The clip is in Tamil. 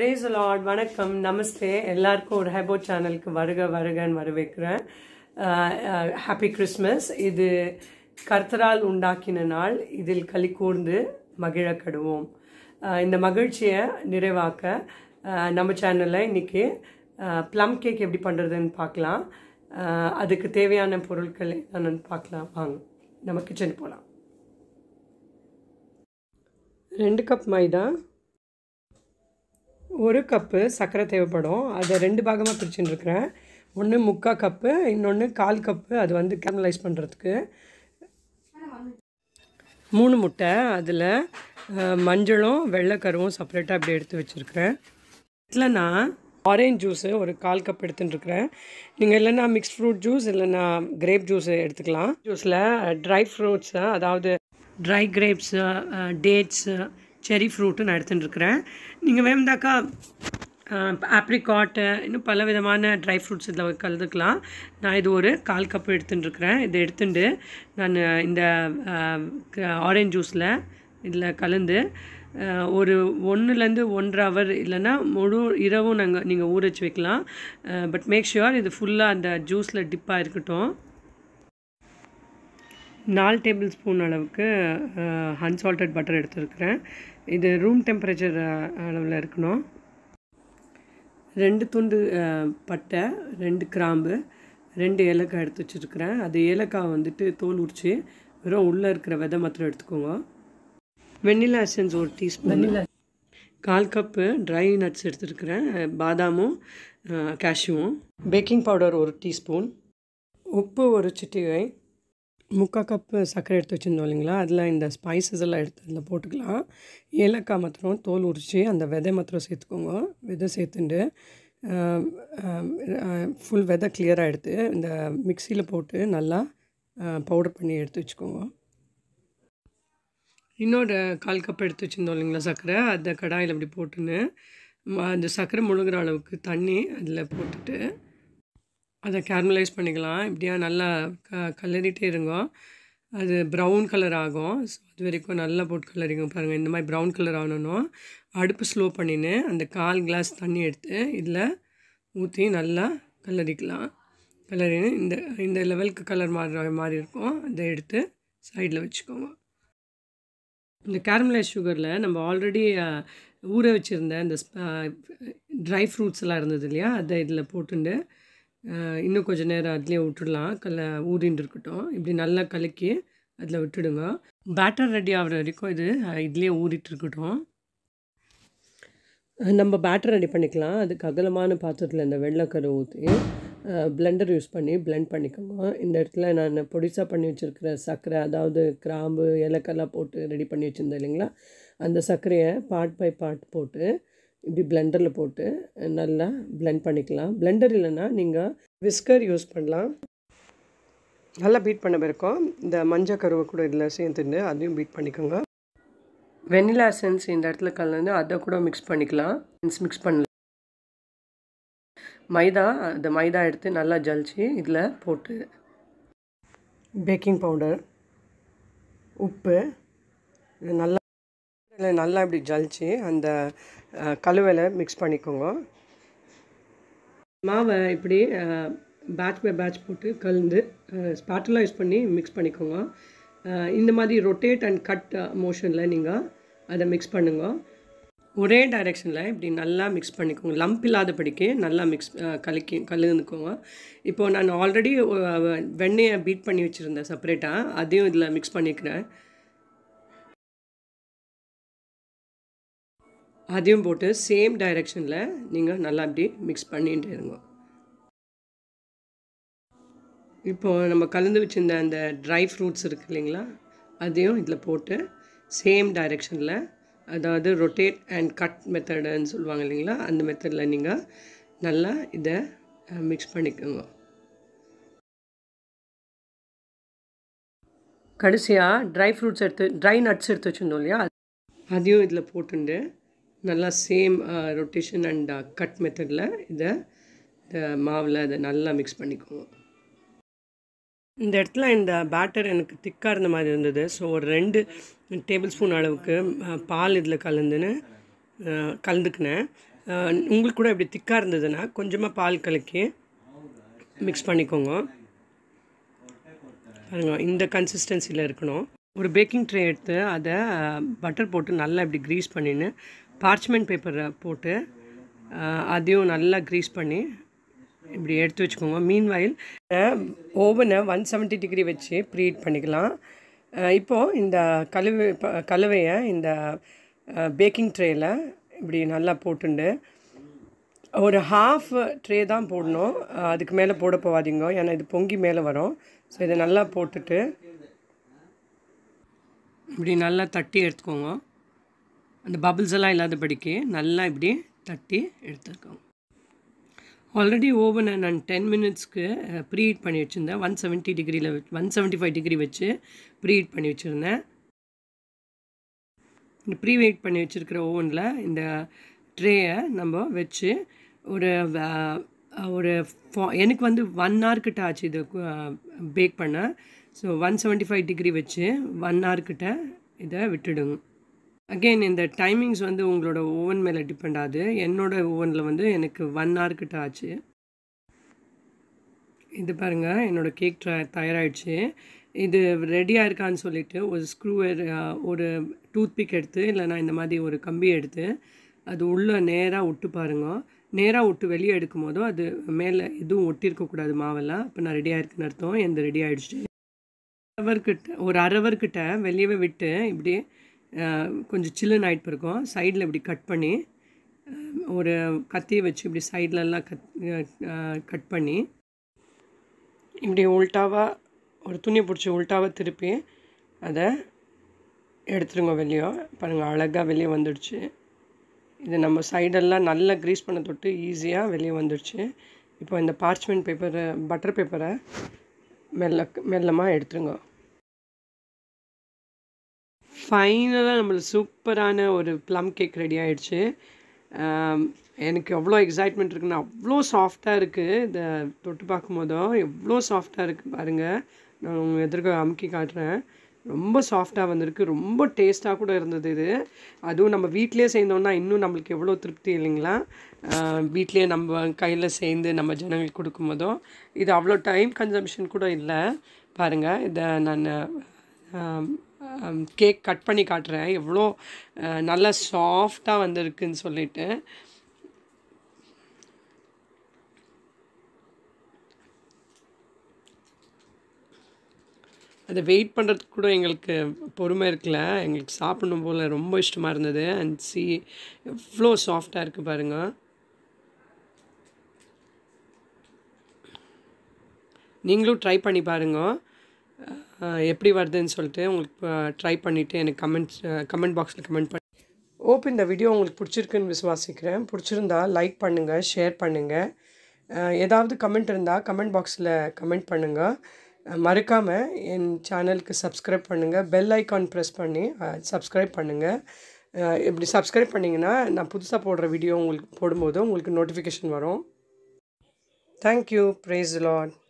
ரேஸ் லார்ட் வணக்கம் நமஸ்தே எல்லாருக்கும் ஒரு ஹெபோ சேனலுக்கு வருக வருகன்னு வரவேற்கிறேன் ஹாப்பி கிறிஸ்மஸ் இது கர்த்தரால் உண்டாக்கின நாள் இதில் களி கூர்ந்து மகிழக்கடுவோம் கடுவோம் இந்த மகிழ்ச்சியை நிறைவாக்க நம்ம சேனலில் இன்றைக்கி ப்ளம் கேக் எப்படி பண்ணுறதுன்னு பார்க்கலாம் அதுக்கு தேவையான பொருட்கள் என்னென்னு பார்க்கலாம் வாங்க நம்ம கிச்சன் போகலாம் ரெண்டு கப் மைதா ஒரு கப்பு சர்க்கரை தேவைப்படும் அதை ரெண்டு பாகமாக பிரிச்சுன்னு இருக்கிறேன் ஒன்று முக்கால் கப்பு இன்னொன்று கால் கப்பு அது வந்து கேமலைஸ் பண்ணுறதுக்கு மூணு முட்டை அதில் மஞ்சளும் வெள்ளைக்கருவும் செப்பரேட்டாக அப்படி எடுத்து வச்சுருக்கிறேன் இதில் நான் ஆரேஞ்ச் ஜூஸு ஒரு கால் கப் இருக்கிறேன் நீங்கள் இல்லைன்னா மிக்ஸ் ஃப்ரூட் ஜூஸ் இல்லைன்னா கிரேப் ஜூஸ் எடுத்துக்கலாம் ஜூஸில் ட்ரை ஃப்ரூட்ஸு அதாவது dry grapes dates cherry fruit நான் எடுத்துட்டுருக்குறேன் நீங்கள் வேணுந்தாக்கா ஆப்ரிகாட்டு இன்னும் பல விதமான ட்ரை ஃப்ரூட்ஸ் இதில் கலந்துக்கலாம் நான் இது ஒரு கால் கப்பு எடுத்துட்டுருக்குறேன் இதை எடுத்துட்டு நான் இந்த ஆரஞ்ச் ஜூஸில் இதில் கலந்து ஒரு ஒன்றுலேருந்து ஒன்றரை ஹவர் இல்லைன்னா முழு இரவும் நாங்கள் நீங்கள் ஊற வச்சு வைக்கலாம் பட் மேக் ஷுவர் இது ஃபுல்லாக அந்த ஜூஸில் டிப்பாக இருக்கட்டும் நாலு டேபிள் ஸ்பூன் அளவுக்கு அன்சால்டட் பட்டர் எடுத்துருக்குறேன் இது ரூம் டெம்பரேச்சர் அளவில் இருக்கணும் ரெண்டு துண்டு பட்டை ரெண்டு கிராம்பு ரெண்டு ஏலக்காய் எடுத்து வச்சுருக்குறேன் அது ஏலக்காய் வந்துட்டு தோல் உரிச்சு வெறும் உள்ளே இருக்கிற விதை மாத்திரம் எடுத்துக்கோங்க வெண்ணிலா எசன்ஸ் ஒரு டீஸ்பூன் வெண்ணிலா கால் கப்பு ட்ரை நட்ஸ் எடுத்துருக்குறேன் பாதாமும் கேஷ்யூவும் பேக்கிங் பவுடர் ஒரு டீஸ்பூன் உப்பு ஒரு சிட்டிகை முக்கால் கப்பு சர்க்கரை எடுத்து வச்சுருந்தோம் இல்லைங்களா அதில் இந்த ஸ்பைசஸ் எல்லாம் எடுத்து அதில் போட்டுக்கலாம் ஏலக்காய் மாத்திரம் தோல் உரித்து அந்த விதை மாத்திரம் சேர்த்துக்கோங்க விதை சேர்த்துட்டு ஃபுல் விதை கிளியராக எடுத்து இந்த மிக்சியில் போட்டு நல்லா பவுடர் பண்ணி எடுத்து வச்சுக்கோங்க இன்னொரு கால் கப் எடுத்து வச்சுருந்தோம் இல்லைங்களா சர்க்கரை அதை கடாயில் அப்படி போட்டுன்னு அந்த சர்க்கரை முழுங்குற அளவுக்கு தண்ணி அதில் போட்டுட்டு அதை கேர்மலைஸ் பண்ணிக்கலாம் இப்படியா நல்லா க கலரிட்டே இருங்க அது ப்ரௌன் கலர் ஆகும் ஸோ அது வரைக்கும் நல்லா போட்டு கலரிங்க பாருங்கள் இந்த மாதிரி ப்ரௌன் கலர் ஆகணும் அடுப்பு ஸ்லோ பண்ணின்னு அந்த கால் கிளாஸ் தண்ணி எடுத்து இதில் ஊற்றி நல்லா கலரிக்கலாம் கலரின்னு இந்த இந்த லெவலுக்கு கலர் மாறுற மாதிரி இருக்கும் அதை எடுத்து சைடில் வச்சுக்கோங்க இந்த கேரமலைஸ் சுகரில் நம்ம ஆல்ரெடி ஊற வச்சுருந்த இந்த ட்ரை ஃப்ரூட்ஸ் எல்லாம் இருந்தது இல்லையா அதை இதில் போட்டுண்டு இன்னும் கொஞ்சம் நேரம் அதுலேயே விட்டுடலாம் கல்ல ஊறின்னு இருக்கட்டும் இப்படி நல்லா கலக்கி அதில் விட்டுடுங்க பேட்டர் ரெடி ஆகிற வரைக்கும் இது இதுலேயே ஊறிட்டு இருக்கட்டும் நம்ம பேட்டர் ரெடி பண்ணிக்கலாம் அதுக்கு அகலமான பாத்திரத்தில் இந்த வெள்ளைக்கரு ஊற்றி பிளெண்டர் யூஸ் பண்ணி பிளெண்ட் பண்ணிக்கோங்க இந்த இடத்துல நான் பொடிசாக பண்ணி வச்சுருக்கிற சர்க்கரை அதாவது கிராம்பு இலக்கெல்லாம் போட்டு ரெடி பண்ணி வச்சுருந்தேன் இல்லைங்களா அந்த சர்க்கரையை பார்ட் பை பார்ட் போட்டு இப்படி பிளெண்டரில் போட்டு நல்லா பிளெண்ட் பண்ணிக்கலாம் பிளெண்டர் இல்லைன்னா நீங்கள் விஸ்கர் யூஸ் பண்ணலாம் நல்லா பீட் பண்ண பிறக்கும் இந்த மஞ்சள் கருவை கூட இதில் சேர்த்துட்டு அதையும் பீட் பண்ணிக்கோங்க வெனிலா சென்ஸ் இந்த இடத்துல கலந்து அதை கூட மிக்ஸ் பண்ணிக்கலாம் சென்ஸ் மிக்ஸ் பண்ணலாம் மைதா அந்த மைதா எடுத்து நல்லா ஜலிச்சு இதில் போட்டு பேக்கிங் பவுடர் உப்பு இது நல்லா நல்லா இப்படி ஜலிச்சு அந்த கழுவில் மிக்ஸ் பண்ணிக்கோங்க மாவை இப்படி பேட்ச் பை பேட்ச் போட்டு கலந்து ஸ்பாட்டெலாம் யூஸ் பண்ணி மிக்ஸ் பண்ணிக்கோங்க இந்த மாதிரி ரொட்டேட் அண்ட் கட் மோஷனில் நீங்கள் அதை மிக்ஸ் பண்ணுங்க ஒரே டைரெக்ஷனில் இப்படி நல்லா மிக்ஸ் பண்ணிக்கோங்க லம்ப் இல்லாதபடிக்கு நல்லா மிக்ஸ் கலக்கி கலந்துக்கோங்க இப்போது நான் ஆல்ரெடி வெண்ணெயை பீட் பண்ணி வச்சுருந்தேன் செப்பரேட்டாக அதையும் இதில் மிக்ஸ் பண்ணிக்கிறேன் அதையும் போட்டு சேம் டைரெக்ஷனில் நீங்கள் நல்லா அப்படி மிக்ஸ் பண்ணிகிட்டு இருங்க இப்போது நம்ம கலந்து வச்சுருந்த அந்த ட்ரை ஃப்ரூட்ஸ் இருக்குது இல்லைங்களா அதையும் இதில் போட்டு சேம் டைரெக்ஷனில் அதாவது ரொட்டேட் அண்ட் கட் மெத்தடுன்னு சொல்லுவாங்க இல்லைங்களா அந்த மெத்தடில் நீங்கள் நல்லா இதை மிக்ஸ் பண்ணிக்கோங்க கடைசியாக ட்ரை ஃப்ரூட்ஸ் எடுத்து ட்ரை நட்ஸ் எடுத்து வச்சுருந்தோம் இல்லையா அதையும் இதில் போட்டுண்டு நல்லா சேம் ரொட்டேஷன் அண்ட் கட் மெத்தடில் இதை இந்த மாவில் இதை நல்லா மிக்ஸ் பண்ணிக்குவோம் இந்த இடத்துல இந்த பேட்டர் எனக்கு திக்காக இருந்த மாதிரி இருந்தது ஸோ ஒரு ரெண்டு டேபிள் ஸ்பூன் அளவுக்கு uh, பால் இதில் கலந்துன்னு uh, கலந்துக்கினேன் uh, உங்களுக்கு கூட இப்படி திக்காக இருந்ததுன்னா கொஞ்சமாக பால் கலக்கி மிக்ஸ் பண்ணிக்கோங்க பாருங்க இந்த கன்சிஸ்டன்சியில் இருக்கணும் ஒரு பேக்கிங் ட்ரே எடுத்து அதை பட்டர் போட்டு நல்லா இப்படி க்ரீஸ் பண்ணின்னு பார்ச்மெண்ட் பேப்பரை போட்டு அதையும் நல்லா க்ரீஸ் பண்ணி இப்படி எடுத்து வச்சுக்கோங்க மீன் வயல் ஓவனை ஒன் செவன்ட்டி டிகிரி வச்சு ப்ரீட் பண்ணிக்கலாம் இப்போது இந்த கழுவு கலவையை இந்த பேக்கிங் ட்ரேயில் இப்படி நல்லா போட்டுண்டு ஒரு ஹாஃப் ட்ரே தான் போடணும் அதுக்கு மேலே போட போகாதீங்க ஏன்னா இது பொங்கி மேலே வரும் ஸோ இதை நல்லா போட்டுட்டு இப்படி நல்லா தட்டி எடுத்துக்கோங்க அந்த பபிள்ஸ் எல்லாம் இல்லாதபடிக்கு நல்லா இப்படி தட்டி எடுத்துருக்கோம் ஆல்ரெடி ஓவனை நான் டென் மினிட்ஸ்க்கு ப்ரீஹீட் பண்ணி வச்சுருந்தேன் ஒன் செவன்ட்டி டிகிரியில் ஒன் செவன்ட்டி ஃபைவ் டிகிரி வச்சு ப்ரீஹீட் பண்ணி வச்சுருந்தேன் இந்த ப்ரீ வெயிட் பண்ணி வச்சுருக்கிற ஓவனில் இந்த ட்ரேயை நம்ம வச்சு ஒரு ஒரு ஃபா எனக்கு வந்து ஒன் ஹவர் கிட்ட ஆச்சு இது பேக் பண்ண so one seventy five degree வச்சு ஒன் ஹவர் கிட்ட இதை விட்டுடுங்க அகெயின் இந்த டைமிங்ஸ் வந்து உங்களோட ஓவன் மேலே டிபெண்ட் ஆகுது என்னோடய ஓவனில் வந்து எனக்கு ஒன் ஹவர் கிட்ட ஆச்சு இது பாருங்கள் என்னோடய கேக் தயாராகிடுச்சு இது ரெடியாக இருக்கான்னு சொல்லிவிட்டு ஒரு ஸ்க்ரூவர் ஒரு டூத் பிக் எடுத்து இல்லைனா இந்த மாதிரி ஒரு கம்பி எடுத்து அது உள்ளே நேராக விட்டு பாருங்க நேராக விட்டு வெளியே எடுக்கும் போதும் அது மேலே எதுவும் ஒட்டியிருக்கக்கூடாது மாவெல்லாம் அப்போ நான் ரெடியாக இருக்குன்னு அர்த்தம் எந்த ரெடி ஆகிடுச்சு அரவர்கிட்ட ஒரு அரவர்கிட்ட வெளியவே விட்டு இப்படி கொஞ்சம் சில்லுன்னு ஆகிட்டு இருக்கும் சைடில் இப்படி கட் பண்ணி ஒரு கத்தியை வச்சு இப்படி சைட்லலாம் கத் கட் பண்ணி இப்படி உல்ட்டாவாக ஒரு துணியை பிடிச்சி உல்ட்டாவாக திருப்பி அதை எடுத்துருங்க வெளியோ பாருங்கள் அழகாக வெளியே வந்துடுச்சு இது நம்ம சைடெல்லாம் நல்லா க்ரீஸ் பண்ண தொட்டு ஈஸியாக வெளியே வந்துடுச்சு இப்போ இந்த பார்ச்மெண்ட் பேப்பரை பட்டர் பேப்பரை மெல்ல மெல்லமாக எடுத்துருங்க ஃபைனலாக நம்மளுக்கு சூப்பரான ஒரு ப்ளம் கேக் ரெடி ஆகிடுச்சு எனக்கு எவ்வளோ எக்ஸைட்மெண்ட் இருக்குன்னா அவ்வளோ சாஃப்டாக இருக்குது இதை தொட்டு பார்க்கும் போதும் எவ்வளோ சாஃப்டாக இருக்குது பாருங்கள் நான் உங்கள் எதிர்க்க அமுக்கி காட்டுறேன் ரொம்ப சாஃப்டாக வந்திருக்கு ரொம்ப டேஸ்ட்டாக கூட இருந்தது இது அதுவும் நம்ம வீட்டிலே செய்தோன்னா இன்னும் நம்மளுக்கு எவ்வளோ திருப்தி இல்லைங்களா வீட்டிலே நம்ம கையில் சேர்ந்து நம்ம ஜனங்களுக்கு கொடுக்கும் போதும் இது அவ்வளோ டைம் கன்சம்ஷன் கூட இல்லை பாருங்கள் இதை நான் கேக் கட் பண்ணி காட்டுறேன் எவ்வளோ நல்லா சாஃப்டாக வந்திருக்குன்னு சொல்லிட்டு அதை வெயிட் பண்ணுறதுக்கு கூட எங்களுக்கு பொறுமை இருக்கல எங்களுக்கு சாப்பிடணும் போல் ரொம்ப இஷ்டமாக இருந்தது அண்ட் சி எவ்வளோ சாஃப்டாக இருக்குது பாருங்கள் நீங்களும் ட்ரை பண்ணி பாருங்கள் எப்படி வருதுன்னு சொல்லிட்டு உங்களுக்கு ட்ரை பண்ணிவிட்டு எனக்கு கமெண்ட்ஸ் கமெண்ட் பாக்ஸில் கமெண்ட் பண்ணி ஓப் இந்த வீடியோ உங்களுக்கு பிடிச்சிருக்குன்னு விசுவாசிக்கிறேன் பிடிச்சிருந்தா லைக் பண்ணுங்கள் ஷேர் பண்ணுங்கள் ஏதாவது கமெண்ட் இருந்தால் கமெண்ட் பாக்ஸில் கமெண்ட் பண்ணுங்கள் மறக்காமல் என் சேனலுக்கு சப்ஸ்கிரைப் பண்ணுங்கள் பெல் ஐக்கான் ப்ரெஸ் பண்ணி சப்ஸ்கிரைப் பண்ணுங்கள் இப்படி சப்ஸ்கிரைப் பண்ணிங்கன்னா நான் புதுசாக போடுற வீடியோ உங்களுக்கு போடும்போது உங்களுக்கு நோட்டிஃபிகேஷன் வரும் தேங்க்யூ ப்ரேஸ் லாட்